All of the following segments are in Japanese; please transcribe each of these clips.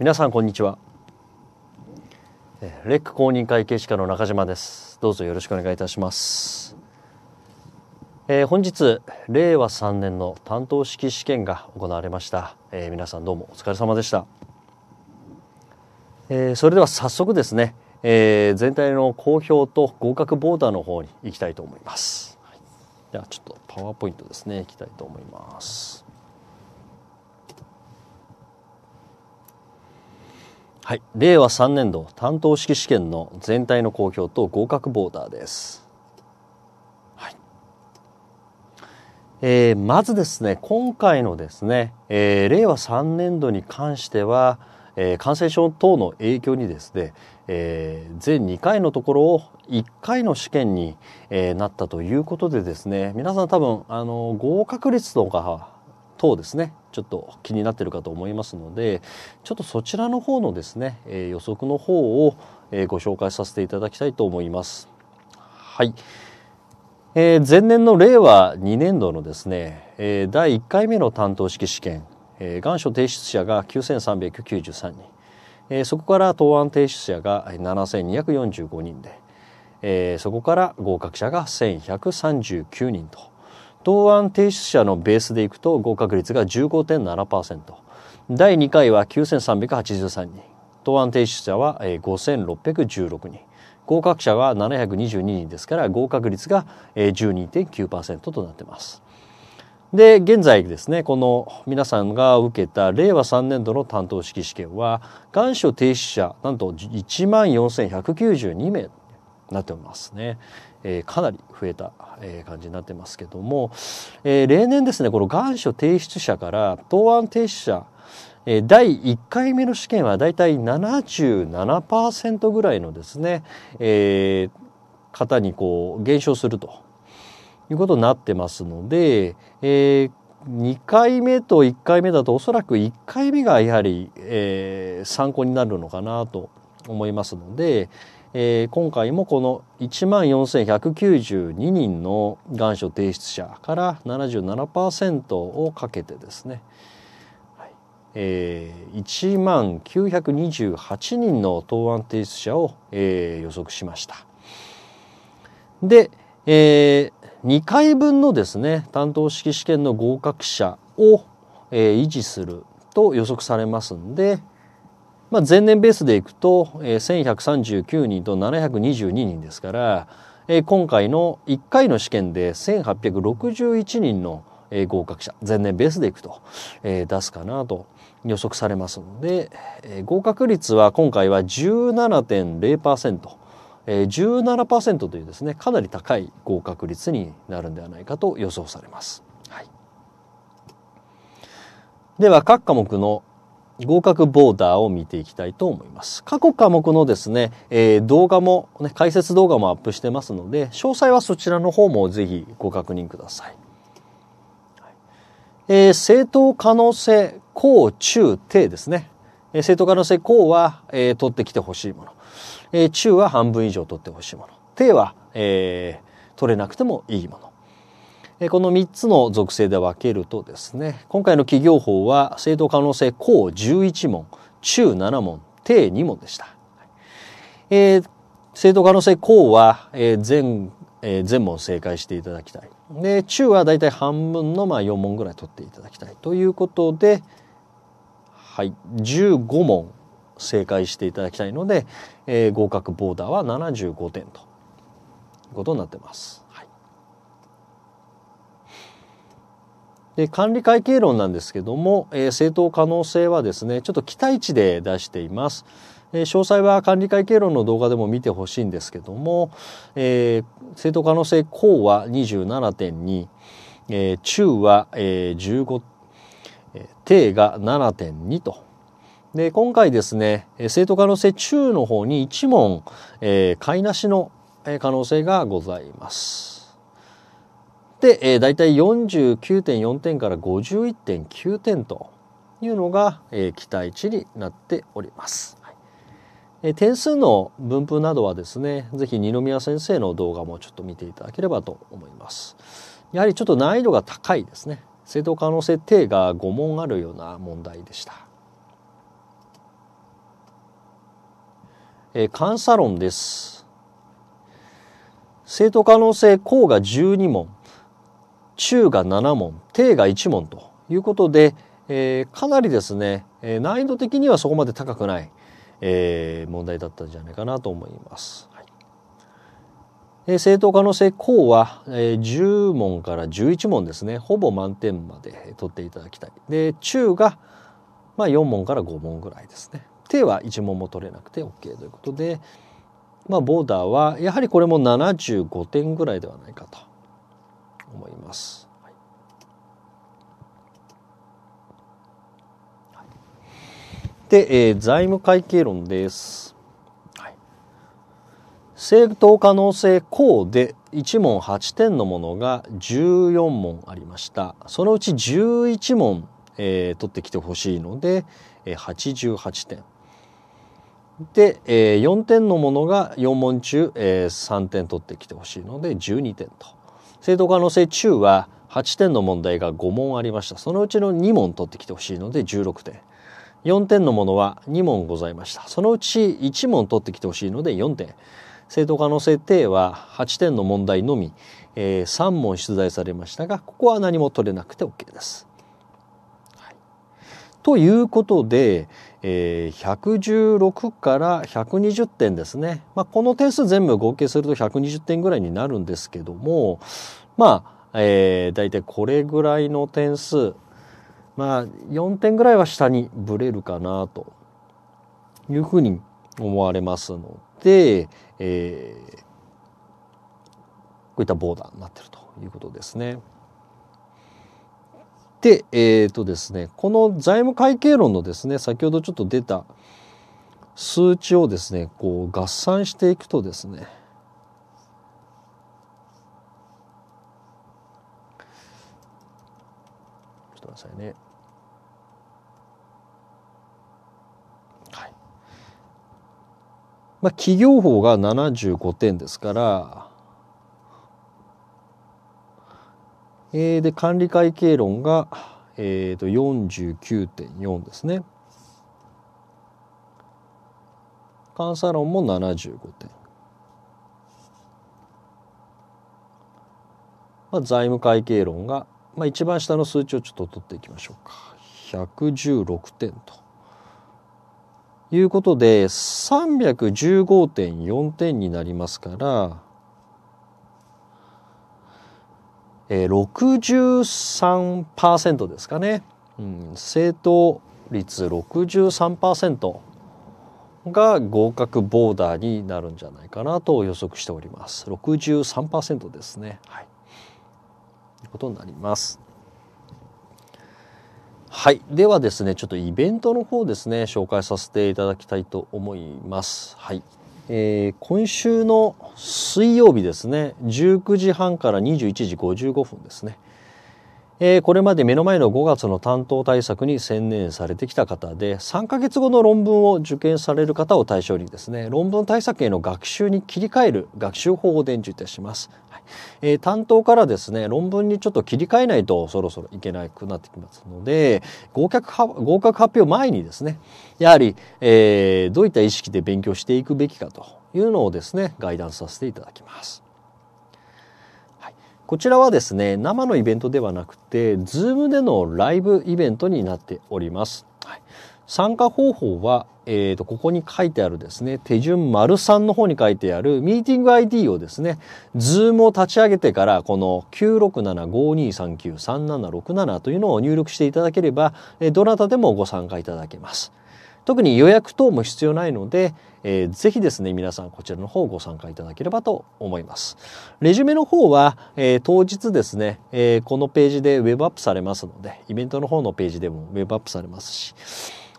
皆さんこんにちはレック公認会計士課の中島ですどうぞよろしくお願いいたします、えー、本日令和3年の担当式試験が行われました、えー、皆さんどうもお疲れ様でした、えー、それでは早速ですね、え全体の公表と合格ボーダーの方に行きたいと思います、はい、ではちょっとパワーポイントですねいきたいと思いますはい、令和3年度担当式試験の全体の公表と合格ボーダーです。はいえー、まずですね今回のですね、えー、令和3年度に関しては、えー、感染症等の影響にですね、えー、全2回のところを1回の試験に、えー、なったということでですね皆さん多分あの合格率とか等ですねちょっと気になってるかと思いますのでちょっとそちらの方のですね、え予測の方を、えご紹介させていただきたいと思います。はい、えー、前年の令和2年度のですね、え第1回目の担当式試験、え願書提出者が9393人、えそこから答案提出者が7245人で、えそこから合格者が1139人と。答案提出者のベースでいくと合格率が15.7%第2回は9383人答案提出者は5616人合格者は722人ですから合格率が12.9%となってます。で現在ですねこの皆さんが受けた令和3年度の担当式試験は願書提出者なんと1万4192名になっておりますね。えー、かなり増えた、えー、感じになってますけども、えー、例年ですねこの願書提出者から答案提出者えー、第1回目の試験はだいたい77%ぐらいのですね、えー、方にこう減少するということになってますので、えー、2回目と1回目だとおそらく1回目がやはり、えー、参考になるのかなと思いますので、えー、今回もこの1万4192人の願書提出者から77%をかけてですね、はいえー、1万928人の答案提出者を、えー、予測しました。で、えー、2回分のですね担当式試験の合格者を、えー、維持すると予測されますんで、まあ、前年ベースでいくと、えー、1139人と722人ですから、えー、今回の1回の試験で1861人の、えー、合格者前年ベースでいくと、えー、出すかなと予測されますので、えー、合格率は今回は17.0%。17%というですねかなり高い合格率になるんではないかと予想されます。はい、では各科目の合格ボーダーを見ていきたいと思います。過去科目のですね、えー、動画も、ね、解説動画もアップしてますので、詳細はそちらの方もぜひご確認ください。えー、正当可能性、高、中、低ですね。えー、正当可能性、高は、えー、取ってきてほしいもの。えー、中は半分以上取ってほしいもの。低は、えー、取れなくてもいいもの。この3つの属性で分けるとですね今回の企業法は正当可能性項11問中7問定2問でした。えー、正当可能性項は、えー、全、えー、全問正解していただきたい。で中はだいたい半分のまあ4問ぐらい取っていただきたいということで、はい、15問正解していただきたいので、えー、合格ボーダーは75点ということになってます。で管理会計論なんですけども、えー、正当可能性はですねちょっと期待値で出しています。えー、詳細は管理会計論の動画でも見てほしいんですけども、えー、正当可能性公は27.2、えー、中は、えー、15、定が7.2と。で今回ですね正当可能性中の方に1問、えー、買いなしの可能性がございます。で、えー、大体49.4点から51.9点というのが、えー、期待値になっております。はい、えー、点数の分布などはですね、是非二宮先生の動画もちょっと見ていただければと思います。やはりちょっと難易度が高いですね。正当可能性定が5問あるような問題でした。え監査論です。正当可能性項が12問中が7問、低が1問ということで、えー、かなりですね、えー、難易度的にはそこまで高くない、えー、問題だったんじゃないかなと思います。はい、え正当化の性項は、え10問から11問ですね、ほぼ満点まで取っていただきたい。で、中が、まあ、4問から5問ぐらいですね。低は1問も取れなくて OK ということで、まあ、ボーダーはやはりこれも75点ぐらいではないかと。思います。はい、で、えー、財務会計論です。はい、正当可能性項で1問8点のものが14問ありました。そのうち11問、えー、取ってきてほしいので、えー、88点。で、えー、4点のものが4問中、えー、3点取ってきてほしいので12点と。正当可能性中は8点の問題が5問ありましたそのうちの2問取ってきてほしいので16点4点のものは2問ございましたそのうち1問取ってきてほしいので4点正当可能性定は8点の問題のみ、えー、3問出題されましたがここは何も取れなくて OK です。はい、ということで、えー、116から120点ですね。まあ、この点数全部合計すると120点ぐらいになるんですけども、まあ、えー、大体これぐらいの点数、まあ、4点ぐらいは下にブレるかなというふうに思われますので、えー、こういったボーダーになってるということですね。で、えっ、ー、とですね、この財務会計論のですね、先ほどちょっと出た数値をですね、こう合算していくとですね、ちょっと待ってくださいね。はい。まあ、企業法が75点ですから、えー、で管理会計論が、えーと、49.4ですね監査論も75点、まあ、財務会計論が、まあ、一番下の数値をちょっと取っていきましょうか116点ということで315.4点になりますからえー、63%ですかね、うん、正答率63%が合格ボーダーになるんじゃないかなと予測しております63%ですねはいということになりますはいではですねちょっとイベントの方ですね紹介させていただきたいと思いますはいえー、今週の水曜日ですね19時半から21時55分ですねえー、これまで目の前の5月の担当対策に専念されてきた方で3ヶ月後の論文を受験される方を対象にですね論文対策への学習に切り替える学習法を伝授いたします。はいえー、担当からですね論文にちょっと切り替えないとそろそろいけなくなってきますので合格合格発表前にですねやはり、えー、どういった意識で勉強していくべきかというのをですねガイダンスさせていただきます。こちらはですね、生のイベントではなくて、ズームでのライブイベントになっております。はい、参加方法は、えーと、ここに書いてあるですね、手順丸3の方に書いてあるミーティング ID をですね、ズームを立ち上げてから、この96752393767というのを入力していただければ、どなたでもご参加いただけます。特に予約等も必要ないので、えー、ぜひですね、皆さんこちらの方ご参加いただければと思います。レジュメの方は、えー、当日ですね、えー、このページでウェブアップされますので、イベントの方のページでもウェブアップされますし、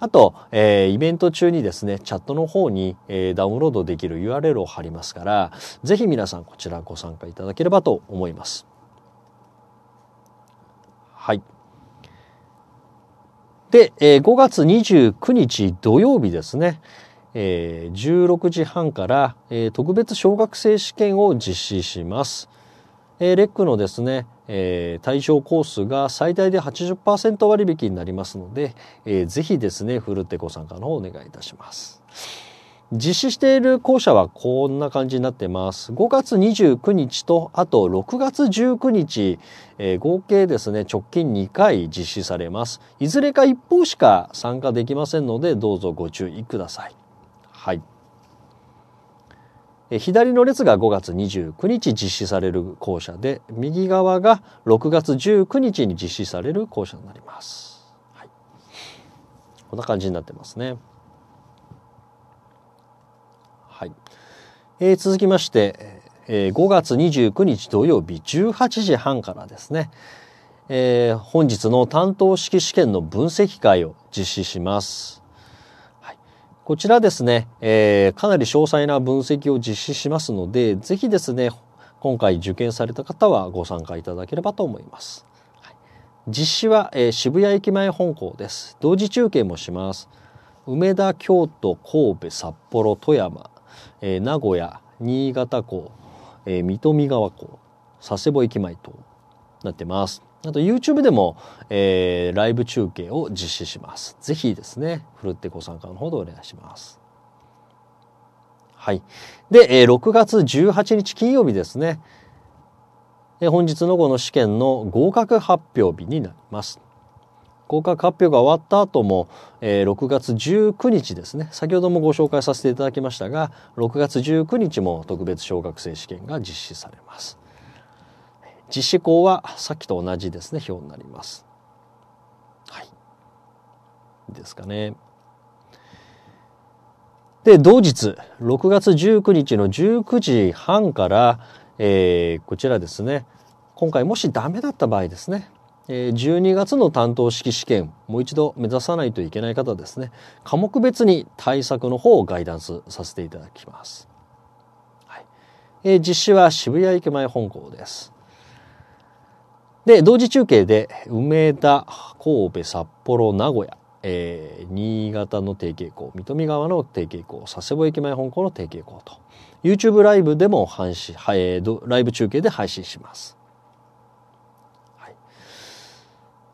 あと、えー、イベント中にですね、チャットの方に、えー、ダウンロードできる URL を貼りますから、ぜひ皆さんこちらご参加いただければと思います。はい。で、えー、5月29日土曜日ですね。えー、16時半から、えー、特別小学生試験を実施します。えー、レックのですね、えー、対象コースが最大で80%割引になりますので、えー、ぜひですね、フルテコ参加の方お願いいたします。実施している校舎はこんな感じになってます。5月29日と、あと6月19日、えー、合計ですね、直近2回実施されます。いずれか一方しか参加できませんので、どうぞご注意ください。はい。左の列が5月29日実施される校舎で右側が6月19日に実施される校舎になります、はい、こんな感じになってますねはい、えー、続きまして、えー、5月29日土曜日18時半からですね、えー、本日の担当式試験の分析会を実施しますこちらですね、えー、かなり詳細な分析を実施しますので、ぜひですね、今回受験された方はご参加いただければと思います。はい、実施は、えー、渋谷駅前本校です。同時中継もします。梅田、京都、神戸、札幌、富山、えー、名古屋、新潟港、えー、水戸見川港、佐世保駅前となってます。あと YouTube でも、えー、ライブ中継を実施します。ぜひですね、ふるってご参加のほどお願いします。はい。で、えー、6月18日金曜日ですね、えー、本日のこの試験の合格発表日になります。合格発表が終わった後も、えー、6月19日ですね先ほどもご紹介させていただきましたが6月19日も特別小学生試験が実施されます実施校はさっきと同じですね表になります。はい、ですかね。で同日6月19日の19時半から、えー、こちらですね今回もしダメだった場合ですね12月の担当式試験もう一度目指さないといけない方ですね科目別に対策の方をガイダンスさせていただきます、はい、実施は渋谷駅前本校ですで、同時中継で、梅田、神戸、札幌、名古屋、えー、新潟の定型校、水戸川の定型校、佐世保駅前本校の定型校と、YouTube ライブでも配信、ライブ中継で配信します。はい、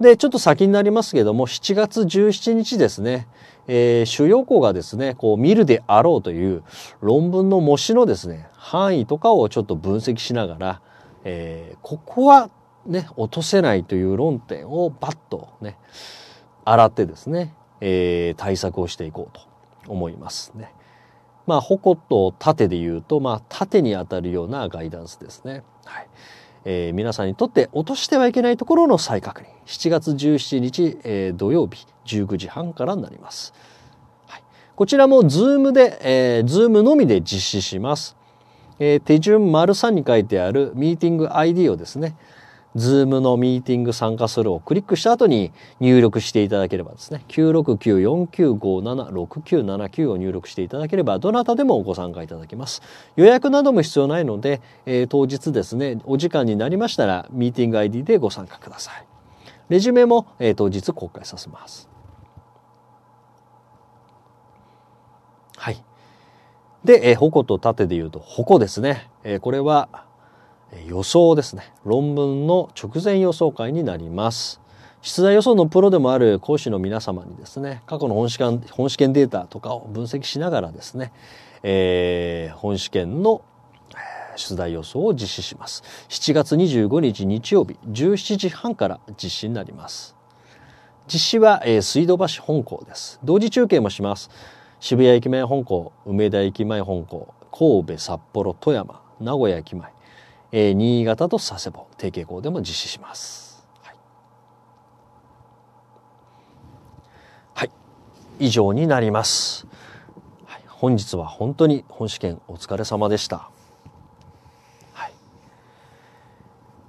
で、ちょっと先になりますけども、7月17日ですね、えー、主要校がですね、こう見るであろうという論文の模試のですね、範囲とかをちょっと分析しながら、えー、ここはね、落とせないという論点をバッとね、洗ってですね、えー、対策をしていこうと思いますね。まあ、矛と縦で言うと、まあ、縦に当たるようなガイダンスですね。はい。えー、皆さんにとって落としてはいけないところの再確認。7月17日、えー、土曜日19時半からになります。はい、こちらもズームで、えー、ズームのみで実施します。えー、手順丸3に書いてあるミーティング ID をですね、ズームのミーティング参加するをクリックした後に入力していただければですね、969-4957-6979を入力していただければ、どなたでもご参加いただけます。予約なども必要ないので、えー、当日ですね、お時間になりましたら、ミーティング ID でご参加ください。レジュメも、えー、当日公開させます。はい。で、えー、矛と盾で言うと、矛ですね。えー、これは、予想ですね論文の直前予想会になります出題予想のプロでもある講師の皆様にですね過去の本試験本試験データとかを分析しながらですね、えー、本試験の出題予想を実施します7月25日日曜日17時半から実施になります実施は、えー、水道橋本校です同時中継もします渋谷駅前本校梅田駅前本校神戸札幌富山名古屋駅前えー、新潟と佐世保提携校でも実施します。はい、はい、以上になります、はい。本日は本当に本試験お疲れ様でした。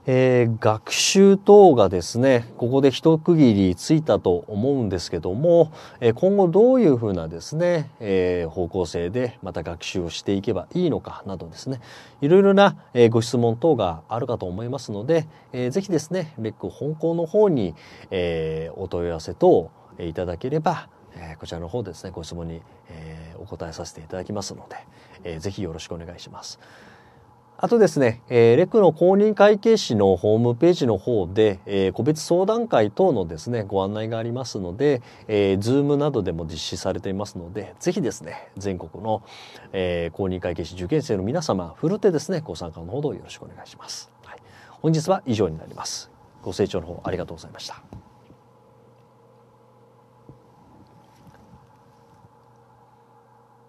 えー、学習等がですね、ここで一区切りついたと思うんですけども、え今後どういうふうなですね、えー、方向性でまた学習をしていけばいいのかなどですね、いろいろな、えご質問等があるかと思いますので、えー、ぜひですね、レック本校の方に、えお問い合わせ等いただければ、えこちらの方ですね、ご質問に、えお答えさせていただきますので、えー、ぜひよろしくお願いします。あとですね、えー、レクの公認会計士のホームページの方で、えー、個別相談会等のですね、ご案内がありますので、えー、z o o などでも実施されていますので、ぜひですね、全国の、えー、公認会計士受験生の皆様、フルっですね、ご参加のほどよろしくお願いします。はい、本日は以上になります。ご清聴の方ありがとうございました。